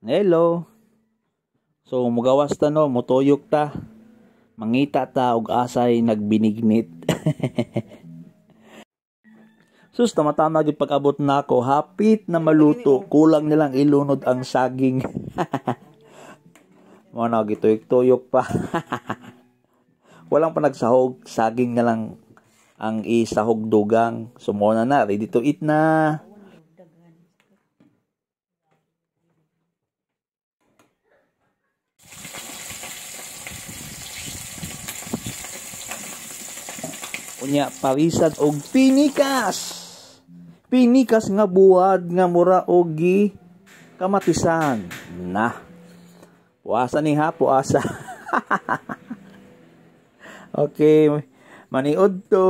Hello. So mugawas ta no, mutuyok ta. Mangita ta og asay nagbinignit. Sus, tamatama gyud pag-abot na Hapit na maluto, kulang nilang ilunod ang saging. Mo na gituyok-tuyok pa. Walang panagsahog, saging na lang ang isahog dugang. So na na, ready to eat na. unya pawisan og pinikas pinikas nga buwad nga mura og gi kamatisan na puasa ni ha puasa okay maniod to